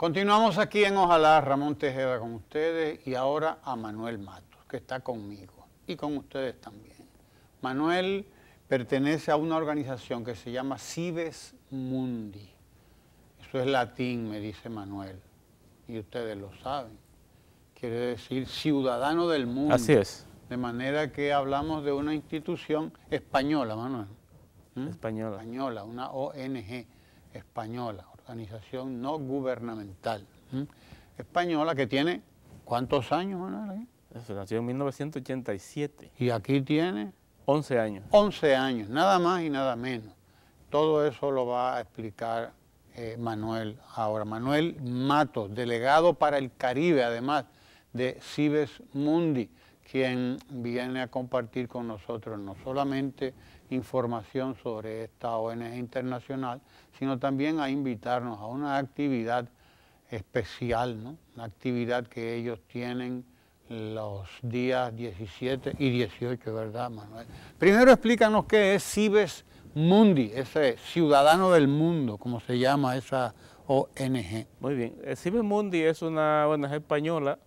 Continuamos aquí en Ojalá, Ramón Tejeda con ustedes y ahora a Manuel Matos, que está conmigo y con ustedes también. Manuel pertenece a una organización que se llama Cives Mundi. Eso es latín, me dice Manuel, y ustedes lo saben. Quiere decir ciudadano del mundo. Así es. De manera que hablamos de una institución española, Manuel. ¿Mm? Española. Española, una ONG española, organización no gubernamental española que tiene, ¿cuántos años, Manuel? ...se nació en 1987. Y aquí tiene... 11 años. 11 años, nada más y nada menos. Todo eso lo va a explicar eh, Manuel ahora. Manuel Mato, delegado para el Caribe, además de Cibes Mundi, quien viene a compartir con nosotros no solamente información sobre esta ONG internacional, sino también a invitarnos a una actividad especial, ¿no? una actividad que ellos tienen los días 17 y 18, ¿verdad, Manuel? Primero explícanos qué es Cibes Mundi, ese ciudadano del mundo, como se llama esa ONG. Muy bien, eh, Cibes Mundi es una ONG española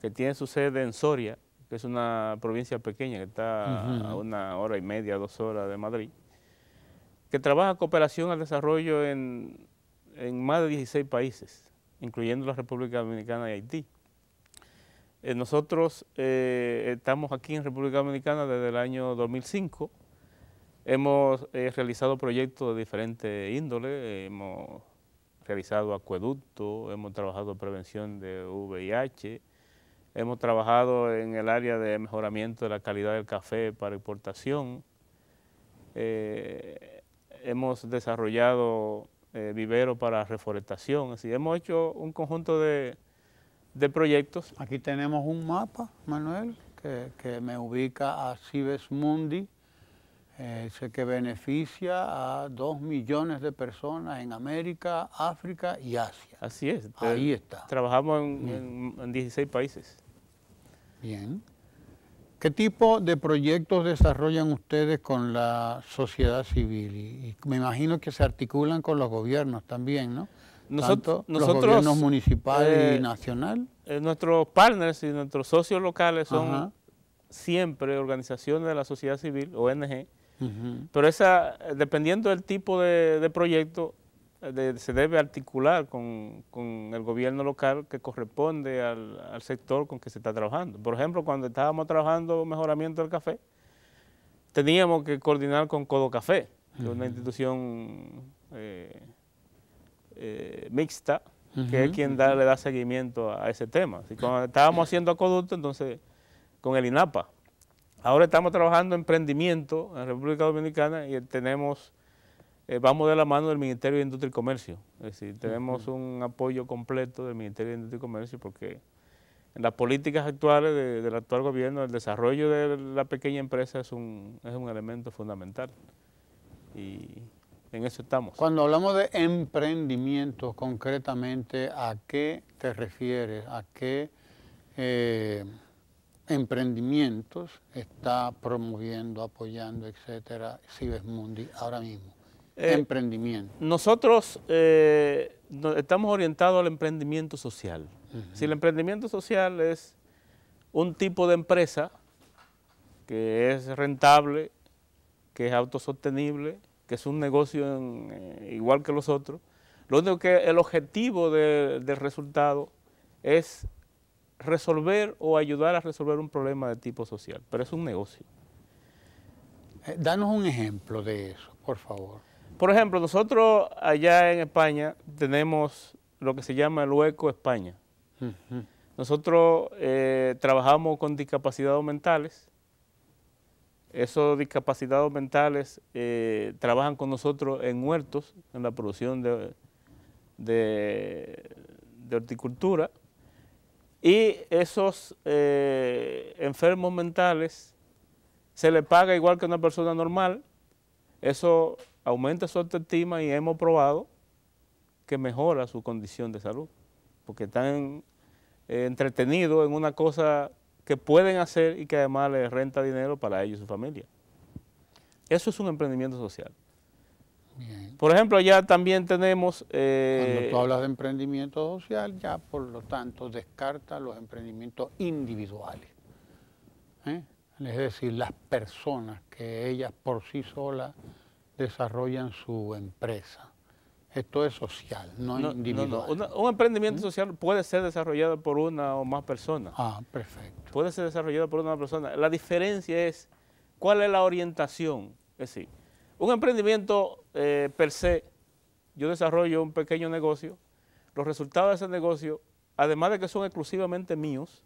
que tiene su sede en Soria, que es una provincia pequeña que está a una hora y media, dos horas de Madrid, que trabaja cooperación al desarrollo en, más de 16 países, incluyendo la República Dominicana y Haití. Eh, nosotros eh, estamos aquí en República Dominicana desde el año 2005. Hemos eh, realizado proyectos de diferentes índole, hemos realizado acueductos, hemos trabajado prevención de VIH, Hemos trabajado en el área de mejoramiento de la calidad del café para importación. Eh, hemos desarrollado eh, vivero viveros para reforestación. Así, hemos hecho un conjunto de, proyectos. Aquí tenemos un mapa, Manuel, que, me ubica a Cibes Mundi, eh, que beneficia a dos millones de personas en América, África y Asia. Así es. Ahí está. Trabajamos en 16 países. Bien. ¿Qué tipo de proyectos desarrollan ustedes con la sociedad civil? me imagino que se articulan con los gobiernos también, ¿no? Nosotros, los gobiernos municipales y eh, nacional. Eh, nuestros partners y nuestros socios locales son siempre organizaciones de la sociedad civil, ONG, pero esa, eh, dependiendo del tipo de proyecto, se debe articular con, el gobierno local que corresponde al, sector con que se está trabajando. Por ejemplo, cuando estábamos trabajando mejoramiento del café, teníamos que coordinar con Codo Café, que es una institución eh, eh, mixta, que es quien le da seguimiento a, ese tema. cuando estábamos haciendo acueducto, entonces con el INAPA. Ahora estamos trabajando emprendimiento en República Dominicana y tenemos eh, vamos de la mano del Ministerio de Industria y Comercio. Es decir, tenemos un apoyo completo del Ministerio de Industria y Comercio porque en las políticas actuales del actual gobierno, el desarrollo de la pequeña empresa es un, elemento fundamental. Y en eso estamos. Cuando hablamos de emprendimientos concretamente, ¿a qué te refieres? ¿A qué eh, emprendimientos está promoviendo, apoyando, etcétera, Mundi ahora mismo? Eh, emprendimiento. Nosotros eh, estamos orientados al emprendimiento social. Si el emprendimiento social es un tipo de empresa que es rentable, que es autosostenible, que es un negocio eh, igual que los otros, lo único que el objetivo del resultado es resolver o ayudar a resolver un problema de tipo social, pero es un negocio. Danos un ejemplo de eso, por favor. Por ejemplo, nosotros allá en España tenemos lo que se llama el hueco España. Nosotros eh, trabajamos con discapacidades mentales. Esos discapacitados mentales eh, trabajan con nosotros en huertos, en la producción de, de, horticultura. Y esos eh, enfermos mentales se les paga igual que a una persona normal. Eso aumenta su autoestima y hemos probado que mejora su condición de salud, porque están eh, entretenidos en una cosa que pueden hacer y que además les renta dinero para ellos y su familia. Eso es un emprendimiento social. Por ejemplo, ya también tenemos... Eh, Cuando tú hablas de emprendimiento social, ya por lo tanto descarta los emprendimientos individuales. ¿eh? Es decir, las personas que ellas por sí solas desarrollan su empresa. Esto es social, no, individual. un emprendimiento social puede ser desarrollado por una o más personas. Ah, perfecto. Puede ser desarrollado por una persona. La diferencia es cuál es la orientación. Es decir, un emprendimiento eh, per se, yo desarrollo un pequeño negocio, los resultados de ese negocio, además de que son exclusivamente míos,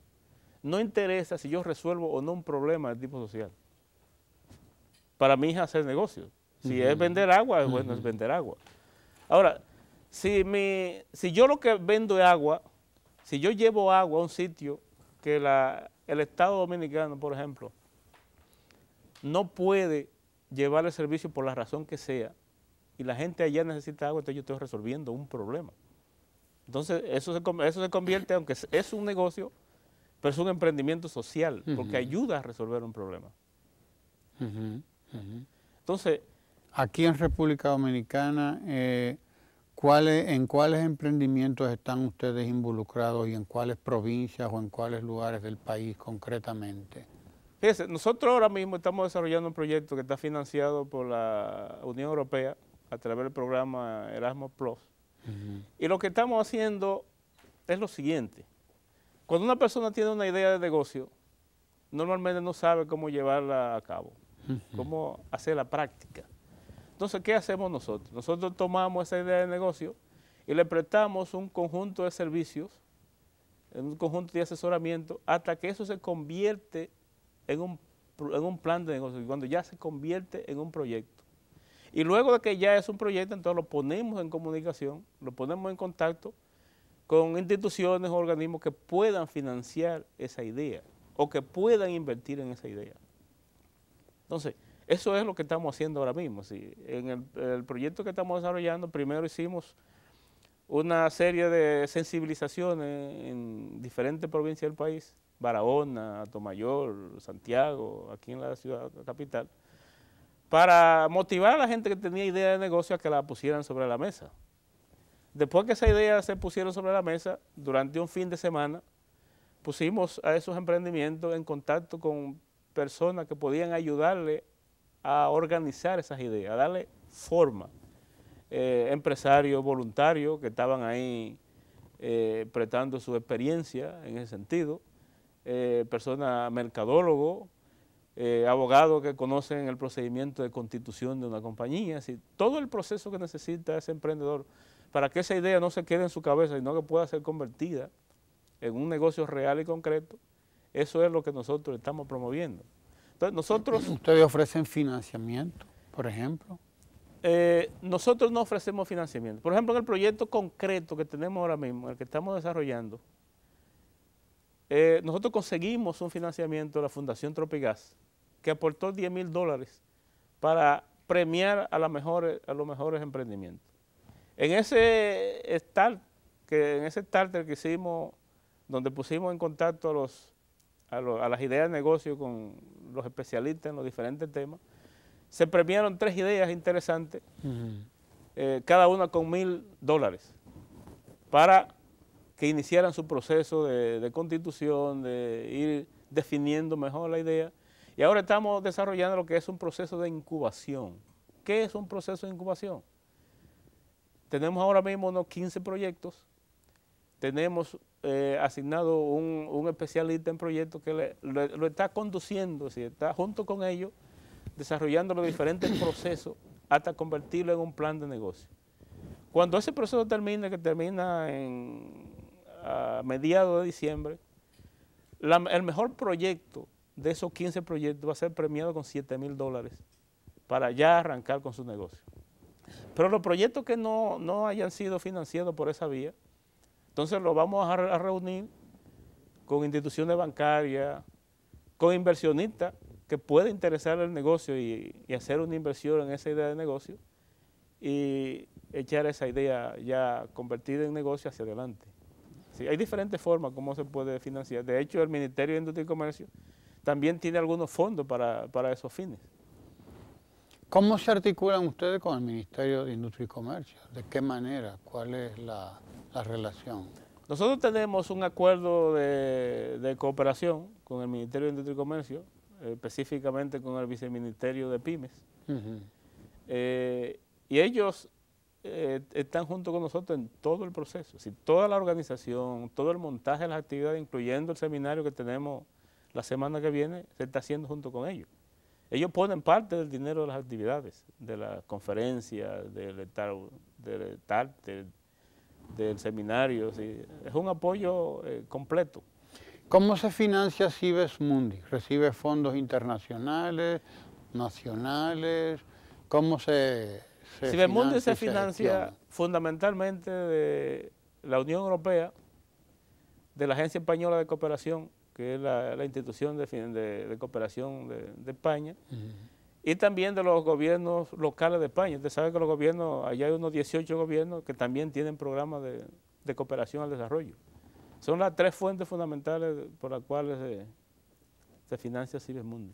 no interesa si yo resuelvo o no un problema de tipo social. Para mí es hacer negocio si es vender agua, bueno, es vender agua. Ahora, si, si yo lo que vendo es agua, si yo llevo agua a un sitio que la, el Estado Dominicano, por ejemplo, no puede llevar el servicio por la razón que sea, y la gente allá necesita agua, entonces yo estoy resolviendo un problema. Entonces, eso se, eso se convierte, aunque es un negocio, pero es un emprendimiento social, porque ayuda a resolver un problema. Entonces, aquí en República Dominicana, eh, ¿en cuáles emprendimientos están ustedes involucrados y en cuáles provincias o en cuáles lugares del país concretamente? Fíjense, nosotros ahora mismo estamos desarrollando un proyecto que está financiado por la Unión Europea a través del programa Erasmus Plus. Y lo que estamos haciendo es lo siguiente. Cuando una persona tiene una idea de negocio, normalmente no sabe cómo llevarla a cabo, cómo hacer la práctica. Entonces, ¿qué hacemos nosotros? Nosotros tomamos esa idea de negocio y le prestamos un conjunto de servicios, un conjunto de asesoramiento, hasta que eso se convierte en un, plan de negocio, cuando ya se convierte en un proyecto. Y luego de que ya es un proyecto, entonces lo ponemos en comunicación, lo ponemos en contacto con instituciones o organismos que puedan financiar esa idea o que puedan invertir en esa idea. Entonces, eso es lo que estamos haciendo ahora mismo. En el, proyecto que estamos desarrollando, primero hicimos una serie de sensibilizaciones en diferentes provincias del país, Barahona, Tomayor, Santiago, aquí en la ciudad capital, para motivar a la gente que tenía idea de negocio a que la pusieran sobre la mesa. Después que esa idea se pusieron sobre la mesa, durante un fin de semana, pusimos a esos emprendimientos en contacto con personas que podían ayudarle a organizar esas ideas, a darle forma. Eh, empresarios voluntarios que estaban ahí eh, prestando su experiencia en ese sentido, eh, personas mercadólogos, abogados que conocen el procedimiento de constitución de una compañía, todo el proceso que necesita ese emprendedor para que esa idea no se quede en su cabeza, sino que pueda ser convertida en un negocio real y concreto, eso es lo que nosotros estamos promoviendo nosotros... ¿Ustedes ofrecen financiamiento, por ejemplo? Eh, nosotros no ofrecemos financiamiento. Por ejemplo, en el proyecto concreto que tenemos ahora mismo, el que estamos desarrollando, eh, nosotros conseguimos un financiamiento de la Fundación Tropigas, que aportó 10 mil dólares para premiar a, los mejores emprendimientos. En ese start, que en ese starter que hicimos, donde pusimos en contacto a los a, las ideas de negocio con los especialistas en los diferentes temas, se premiaron tres ideas interesantes, eh, cada una con mil dólares, para que iniciaran su proceso de, de, constitución, de ir definiendo mejor la idea. Y ahora estamos desarrollando lo que es un proceso de incubación. ¿Qué es un proceso de incubación? Tenemos ahora mismo unos 15 proyectos, tenemos eh, asignado un, especialista en proyectos que lo está conduciendo, si está junto con ellos desarrollando los diferentes procesos hasta convertirlo en un plan de negocio. Cuando ese proceso termine que termina en, a mediados de diciembre, el mejor proyecto de esos 15 proyectos va a ser premiado con 7 mil dólares para ya arrancar con su negocio. Pero los proyectos que no hayan sido financiados por esa vía, entonces lo vamos a, reunir con instituciones bancarias, con inversionistas que pueden interesar el negocio y, hacer una inversión en esa idea de negocio y echar esa idea ya convertida en negocio hacia adelante. hay diferentes formas como se puede financiar. De hecho, el Ministerio de Industria y Comercio también tiene algunos fondos para, para esos fines. ¿Cómo se articulan ustedes con el Ministerio de Industria y Comercio? ¿De qué manera? ¿Cuál es la, la relación? Nosotros tenemos un acuerdo de, cooperación con el Ministerio de Industria y Comercio, específicamente con el Viceministerio de Pymes. Eh, y ellos eh, están junto con nosotros en todo el proceso. Si toda la organización, todo el montaje de las actividades, incluyendo el seminario que tenemos la semana que viene, se está haciendo junto con ellos. Ellos ponen parte del dinero de las actividades, de las conferencias, del tal, del del seminario. Es un apoyo eh, completo. ¿Cómo se financia Cibes Mundi? ¿Recibe fondos internacionales, nacionales? ¿Cómo se, se Cibes Mundi se financia fundamentalmente de la Unión Europea, de la Agencia Española de Cooperación, que es la, institución de, cooperación de, España, y también de los gobiernos locales de España. Usted sabe que los gobiernos, allá hay unos 18 gobiernos que también tienen programas de, cooperación al desarrollo. Son las tres fuentes fundamentales por las cuales se, financia Cibes Mundi.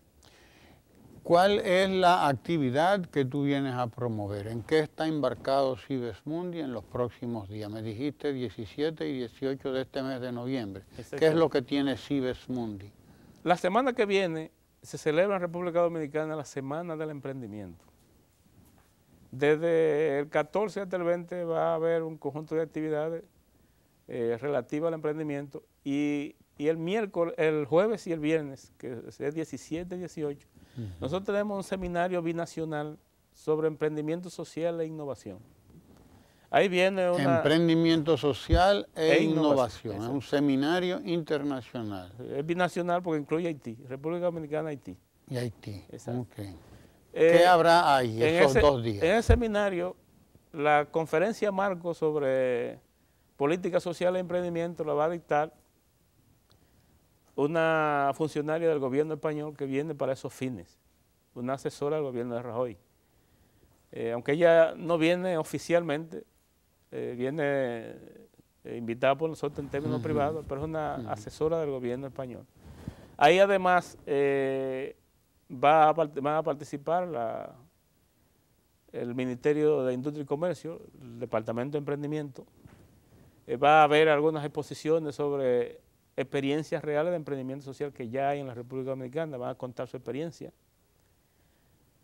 ¿Cuál es la actividad que tú vienes a promover? ¿En qué está embarcado Cibes Mundi en los próximos días? Me dijiste 17 y 18 de este mes de noviembre. ¿Qué es lo que tiene Cibes Mundi? La semana que viene se celebra en República Dominicana la Semana del Emprendimiento. Desde el 14 hasta el 20 va a haber un conjunto de actividades eh, relativas al emprendimiento y, el miércoles, el jueves y el viernes, que es 17 y 18, nosotros tenemos un seminario binacional sobre emprendimiento social e innovación. Ahí viene un. Emprendimiento social e, e innovación. Es ¿eh? un seminario internacional. Es binacional porque incluye Haití, República Dominicana, Haití. Y Haití, Exacto. ¿Qué eh, habrá ahí esos dos días? En el seminario, la conferencia marco sobre política social e emprendimiento la va a dictar una funcionaria del gobierno español que viene para esos fines, una asesora del gobierno de Rajoy. Eh, aunque ella no viene oficialmente, eh, viene eh, invitada por nosotros en términos privados, pero es una asesora del gobierno español. Ahí además eh, va a van a participar el Ministerio de Industria y Comercio, el Departamento de Emprendimiento. va a haber algunas exposiciones sobre experiencias reales de emprendimiento social que ya hay en la República Dominicana, van a contar su experiencia.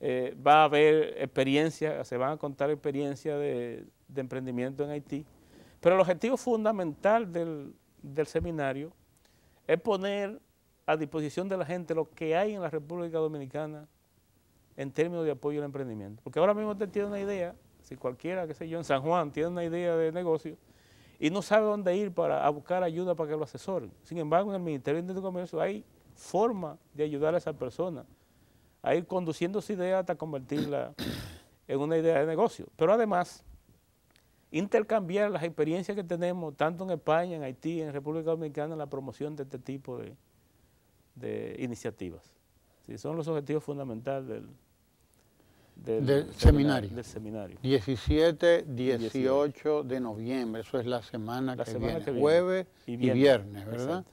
Eh, va a haber experiencias, se van a contar experiencias de, emprendimiento en Haití, pero el objetivo fundamental del, seminario es poner a disposición de la gente lo que hay en la República Dominicana en términos de apoyo al emprendimiento. Porque ahora mismo usted tiene una idea, si cualquiera, que sé yo, en San Juan tiene una idea de negocio y no sabe dónde ir para a buscar ayuda para que lo asesoren. Sin embargo, en el Ministerio de Comercio hay forma de ayudar a esa persona a ir conduciendo su idea hasta convertirla en una idea de negocio. Pero además, intercambiar las experiencias que tenemos, tanto en España, en Haití, en República Dominicana, en la promoción de este tipo de, iniciativas. son los objetivos fundamentales del, seminario. del, seminario. 17, 18 de noviembre, eso es la semana, la que, semana viene, que, viene, jueves y viernes, ¿verdad?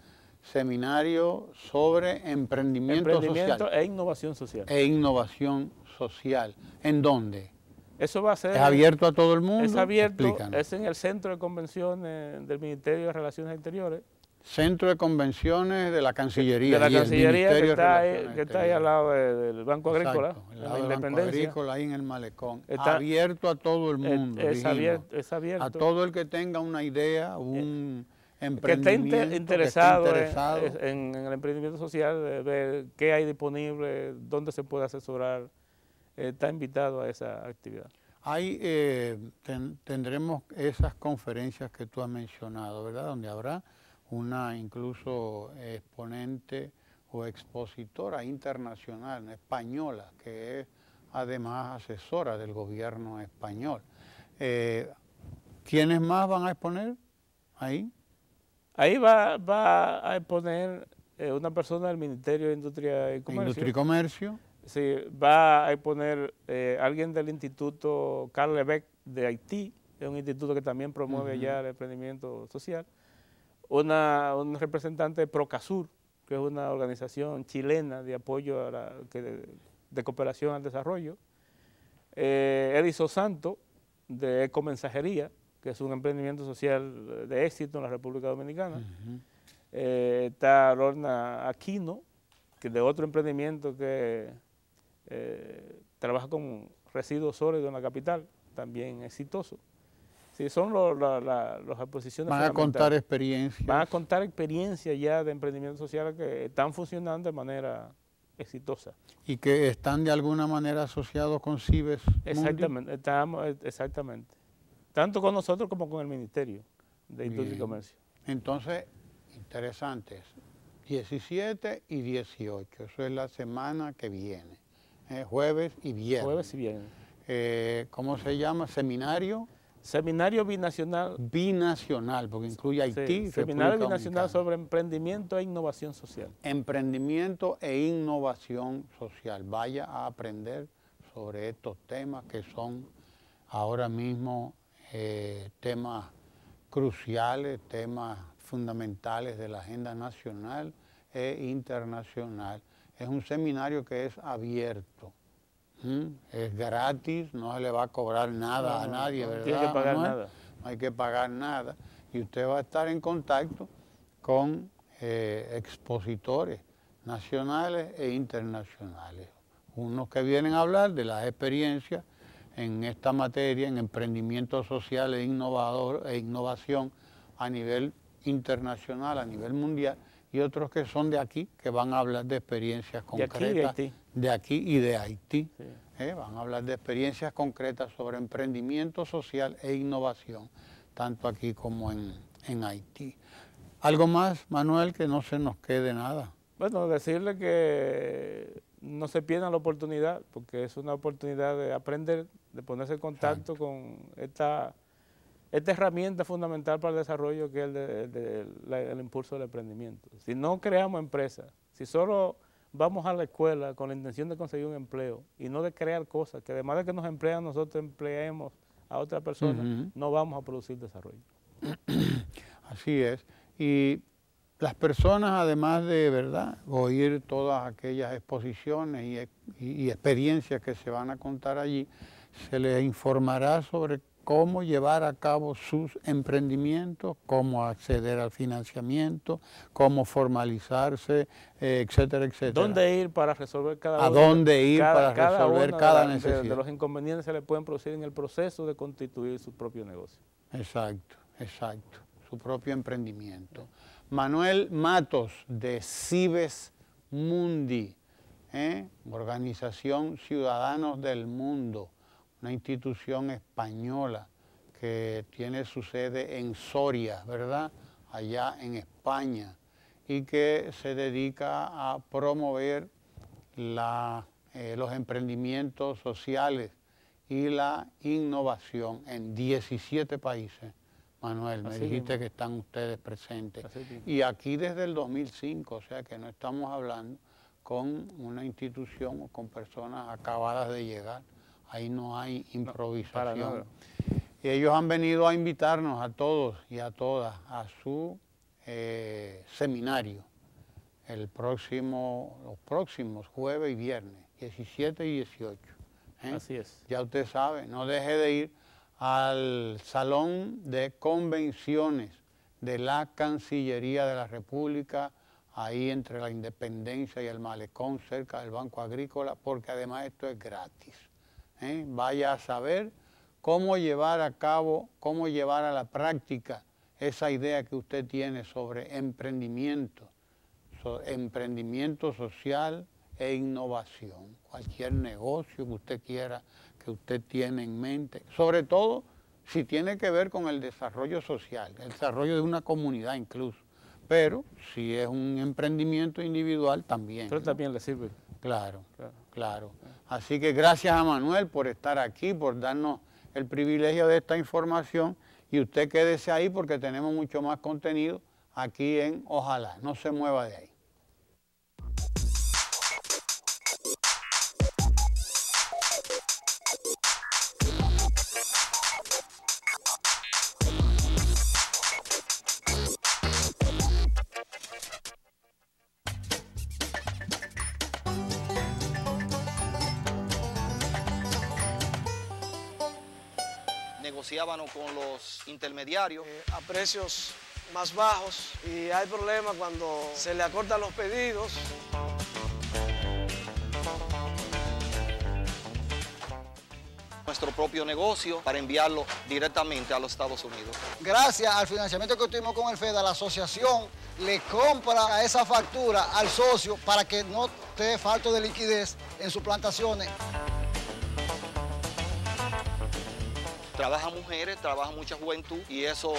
seminario sobre emprendimiento, social. e innovación social. E innovación social. ¿En dónde? Eso va a ser... ¿Es abierto a todo el mundo? Es abierto, es en el Centro de Convenciones del Ministerio de Relaciones Exteriores. Centro de Convenciones de la Cancillería. De la Cancillería que está, ahí, al lado del Banco Agrícola, la Independencia. Agrícola, ahí en el malecón. Está, abierto a todo el mundo. es, abierto, es abierto. A todo el que tenga una idea, eh, un que esté interesado, eh, En, el emprendimiento social, eh, de ver qué hay disponible, dónde se puede asesorar, eh, está invitado a esa actividad. Ahí tendremos esas conferencias que tú has mencionado, ¿verdad? Donde habrá una incluso exponente o expositora internacional, española, que es además asesora del gobierno español. ¿Quiénes más van a exponer ahí? Ahí va, a poner eh, una persona del Ministerio de Industria y Comercio. Industria y Comercio. Sí, va a poner eh, alguien del Instituto Carlebeck de Haití, es un instituto que también promueve ya el emprendimiento social. Una, un representante de Procasur, que es una organización chilena de apoyo de, cooperación al desarrollo. Eh, Ediso Santo, de Ecomensajería, que es un emprendimiento social de éxito en la República Dominicana. Eh, está Lorna Aquino, que de otro emprendimiento que eh, trabaja con residuos sólidos en la capital, también exitoso. Sí, son los la, las exposiciones Van a contar experiencia Van a contar experiencias ya de emprendimiento social que están funcionando de manera exitosa. Y que están de alguna manera asociados con CIBES. Exactamente, estamos, exactamente tanto con nosotros como con el Ministerio de Industria y Comercio. Entonces, interesantes, 17 y 18, eso es la semana que viene, ¿eh? jueves y viernes. Jueves y viernes. Eh, ¿Cómo se llama? ¿Seminario? Seminario binacional. Binacional, porque incluye Haití. seminario binacional sobre emprendimiento e innovación social. Emprendimiento e innovación social. Vaya a aprender sobre estos temas que son ahora mismo eh, temas cruciales, temas fundamentales de la agenda nacional e internacional. Es un seminario que es abierto, es gratis, no se le va a cobrar nada a nadie, no, hay que pagar nada. No hay que pagar nada. Y usted va a estar en contacto con eh, expositores nacionales e internacionales, unos que vienen a hablar de las experiencias en esta materia, en emprendimiento social e, innovador, e innovación a nivel internacional, a nivel mundial, y otros que son de aquí, que van a hablar de experiencias concretas de aquí, y de Haití. Eh, van a hablar de experiencias concretas sobre emprendimiento social e innovación, tanto aquí como en, en Haití. ¿Algo más, Manuel, que no se nos quede nada? Bueno, decirle que no se pierdan la oportunidad, porque es una oportunidad de aprender de ponerse en contacto con esta, esta herramienta fundamental para el desarrollo que es el, impulso del emprendimiento. Si no creamos empresas, si solo vamos a la escuela con la intención de conseguir un empleo y no de crear cosas, que además de que nos emplean, nosotros empleemos a otra persona, no vamos a producir desarrollo. Así es. Y las personas, además de verdad, oír todas aquellas exposiciones y experiencias que se van a contar allí, se le informará sobre cómo llevar a cabo sus emprendimientos, cómo acceder al financiamiento, cómo formalizarse, eh, etcétera, etcétera. ¿Dónde ir para resolver cada ¿A dónde ir para resolver cada, necesidad? De, los inconvenientes se le pueden producir en el proceso de constituir su propio negocio. Exacto, exacto, su propio emprendimiento. Manuel Matos, de Cibes Mundi, ¿eh? Organización Ciudadanos del Mundo una institución española que tiene su sede en Soria, ¿verdad? Allá en España, y que se dedica a promover eh, los emprendimientos sociales y la innovación en 17 países. Manuel, me dijiste que están ustedes presentes. Y aquí desde el 2005, o sea que no estamos hablando con una institución o con personas acabadas de llegar, ahí no hay improvisación. y ellos han venido a invitarnos a todos y a todas a su eh, seminario el próximo, los próximos jueves y viernes, 17 y 18. ¿eh? Así es. Ya usted sabe, no deje de ir al Salón de Convenciones de la Cancillería de la República, ahí entre la Independencia y el Malecón, cerca del Banco Agrícola, porque además esto es gratis. ¿eh? vaya a saber cómo llevar a cabo, cómo llevar a la práctica esa idea que usted tiene sobre emprendimiento, emprendimiento social e innovación, cualquier negocio que usted quiera, que usted tiene en mente, sobre todo si tiene que ver con el desarrollo social, el desarrollo de una comunidad incluso, pero si es un emprendimiento individual también. Pero también le sirve. claro. claro. Así que gracias a Manuel por estar aquí, por darnos el privilegio de esta información y usted quédese ahí porque tenemos mucho más contenido aquí en Ojalá, no se mueva de ahí. negociábamos con los intermediarios. Eh, a precios más bajos y hay problemas cuando se le acortan los pedidos. nuestro propio negocio para enviarlo directamente a los Estados Unidos. Gracias al financiamiento que tuvimos con el FEDA, la asociación le compra esa factura al socio para que no esté falto de liquidez en sus plantaciones. Trabaja mujeres, trabaja mucha juventud y eso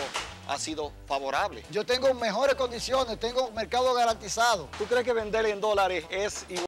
ha sido favorable. Yo tengo mejores condiciones, tengo mercado garantizado. ¿Tú crees que vender en dólares es igual?